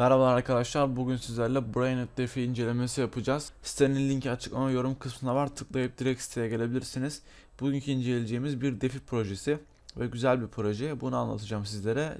Merhaba arkadaşlar bugün sizlerle Brainit DeFi incelemesi yapacağız. Sitenin linki açıklama yorum kısmına var tıklayıp direkt siteye gelebilirsiniz. Bugünkü inceleyeceğimiz bir DeFi projesi ve güzel bir proje bunu anlatacağım sizlere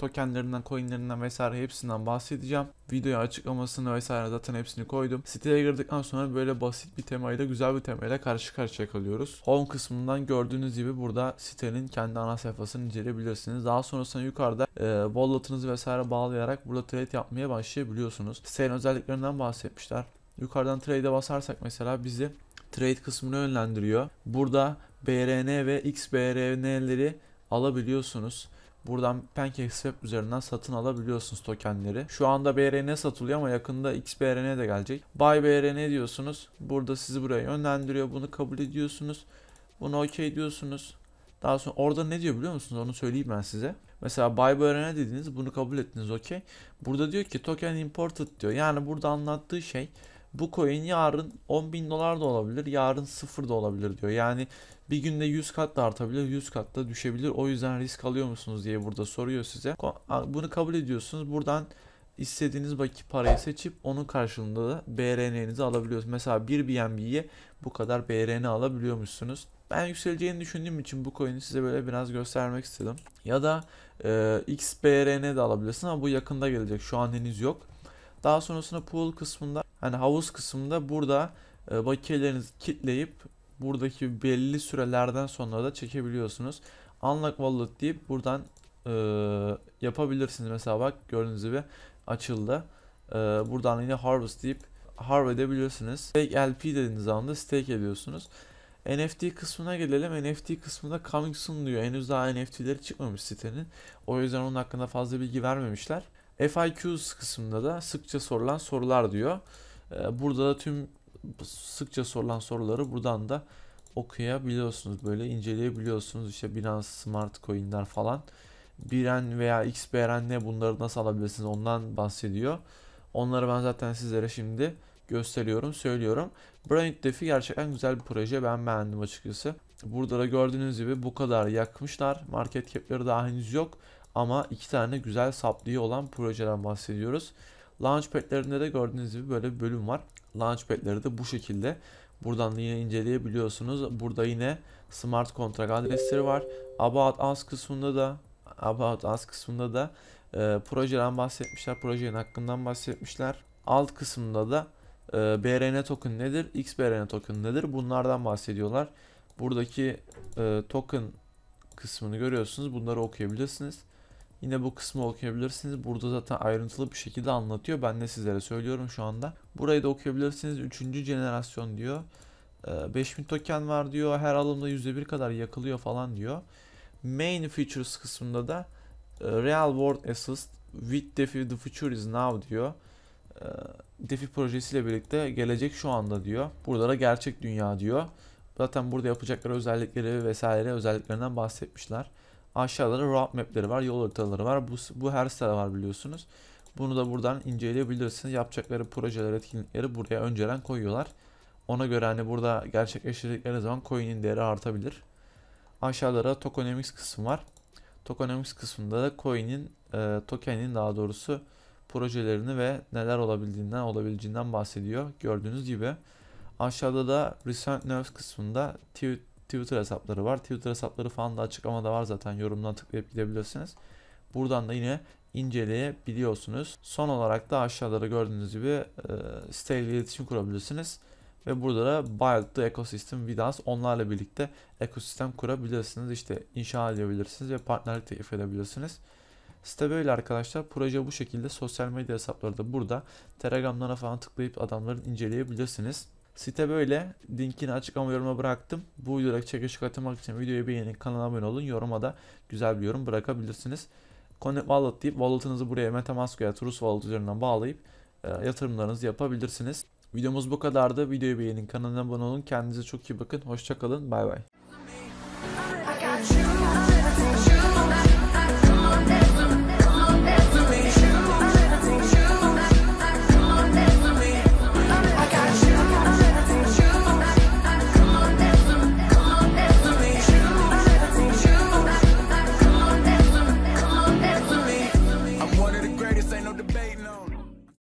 tokenlerinden, coinlerinden vesaire hepsinden bahsedeceğim. Videoya açıklamasını vesaire zaten hepsini koydum. Siteye girdikten sonra böyle basit bir temayla, güzel bir temayla karşı karşıya kalıyoruz. Home kısmından gördüğünüz gibi burada sitenin kendi ana sayfasını inceleyebilirsiniz. Daha sonrasında yukarıda e, wallet'ınızı vesaire bağlayarak burada trade yapmaya başlayabiliyorsunuz. Sitenin özelliklerinden bahsetmişler. Yukarıdan trade'e basarsak mesela bizi trade kısmını yönlendiriyor. Burada BRN ve XBRN'leri alabiliyorsunuz. Buradan PancakeSwap üzerinden satın alabiliyorsunuz tokenleri. Şu anda BRN satılıyor ama yakında XBRN de gelecek. Buy BRN diyorsunuz. Burada sizi buraya yönlendiriyor. Bunu kabul ediyorsunuz. Bunu okey diyorsunuz. Daha sonra orada ne diyor biliyor musunuz? Onu söyleyeyim ben size. Mesela buy BRN dediniz. Bunu kabul ettiniz okey. Burada diyor ki token imported diyor. Yani burada anlattığı şey bu coin yarın 10 bin dolar da olabilir yarın sıfır da olabilir diyor. Yani bir günde 100 kat da artabilir 100 kat da düşebilir o yüzden risk alıyor musunuz diye burada soruyor size. Bunu kabul ediyorsunuz buradan istediğiniz vakit parayı seçip onun karşılığında da BRN'nizi alabiliyorsunuz. Mesela bir BNB'ye bu kadar BRN alabiliyormuşsunuz. Ben yükseleceğini düşündüğüm için bu coin'i size böyle biraz göstermek istedim. Ya da e, XBRN de alabilirsin ama bu yakında gelecek. Şu an henüz yok. Daha sonrasında pool kısmında Hani havuz kısmında burada e, bakiyelerinizi kitleyip buradaki belli sürelerden sonra da çekebiliyorsunuz. Unlock Wallet deyip buradan e, yapabilirsiniz. Mesela bak gördüğünüz gibi açıldı. E, buradan yine Harvest deyip harv edebilirsiniz. Stake LP dediğiniz anda stake ediyorsunuz. NFT kısmına gelelim. NFT kısmında coming soon diyor. Henüz daha NFT'leri çıkmamış sitenin. O yüzden onun hakkında fazla bilgi vermemişler. FAQs kısmında da sıkça sorulan sorular diyor. Ee, burada da tüm sıkça sorulan soruları buradan da okuyabiliyorsunuz. Böyle inceleyebiliyorsunuz. İşte Binance Smart Coin'ler falan. Biren veya XBRN ne bunları nasıl alabilirsiniz ondan bahsediyor. Onları ben zaten sizlere şimdi gösteriyorum, söylüyorum. Brain Defi gerçekten güzel bir proje. Ben beğendim açıkçası. Burada da gördüğünüz gibi bu kadar yakmışlar. Market cap'leri daha henüz yok. Ama iki tane güzel saplığı olan projeden bahsediyoruz. Launchpad'lerinde de gördüğünüz gibi böyle bir bölüm var. Launchpad'leri de bu şekilde buradan yine inceleyebiliyorsunuz. Burada yine smart contract adresleri var. About Us kısmında da About Us kısmında da e, projeden bahsetmişler. Projenin hakkından bahsetmişler. Alt kısmında da e, BRN token nedir? XBRN token nedir? Bunlardan bahsediyorlar. Buradaki e, token kısmını görüyorsunuz. Bunları okuyabilirsiniz. Yine bu kısmı okuyabilirsiniz. Burada zaten ayrıntılı bir şekilde anlatıyor. Ben de sizlere söylüyorum şu anda. Burayı da okuyabilirsiniz. Üçüncü jenerasyon diyor. 5000 ee, token var diyor. Her alımda %1 kadar yakılıyor falan diyor. Main features kısmında da e, Real World Assist with DeFi the future is now diyor. Ee, DeFi projesiyle birlikte gelecek şu anda diyor. Burada da gerçek dünya diyor. Zaten burada yapacakları özellikleri vesaire özelliklerinden bahsetmişler. Aşağıda da road mapleri var, yol haritaları var. Bu, bu her sitede var biliyorsunuz. Bunu da buradan inceleyebilirsiniz. Yapacakları projeler, etkinlikleri buraya önceden koyuyorlar. Ona göre hani burada gerçekleştirdikleri zaman coin'in değeri artabilir. Aşağıda da tokenomics kısmı var. Tokenomics kısmında da coin'in, e, token'in daha doğrusu projelerini ve neler olabildiğinden, olabileceğinden bahsediyor. Gördüğünüz gibi. Aşağıda da Recent News kısmında tweet Twitter hesapları var. Twitter hesapları falan da açıklamada var zaten. Yorumdan tıklayıp gidebilirsiniz. Buradan da yine inceleyebiliyorsunuz. Son olarak da aşağıda da gördüğünüz gibi e, siteyle iletişim kurabilirsiniz. Ve burada da Build the Ecosystem Vidas onlarla birlikte ekosistem kurabilirsiniz. İşte inşa edebilirsiniz ve partnerlik teklif edebilirsiniz. Site böyle arkadaşlar. Proje bu şekilde. Sosyal medya hesapları da burada. Telegram'dan falan tıklayıp adamları inceleyebilirsiniz. Site böyle. Linkini açıklama yoruma bıraktım. Bu videoda çekişik katılmak için videoyu beğenin, kanala abone olun. Yoruma da güzel bir yorum bırakabilirsiniz. Connect Wallet deyip wallet'ınızı buraya Metamask veya Trust Wallet üzerinden bağlayıp e, yatırımlarınızı yapabilirsiniz. Videomuz bu kadardı. Videoyu beğenin, kanala abone olun. Kendinize çok iyi bakın. Hoşçakalın. Bay bay.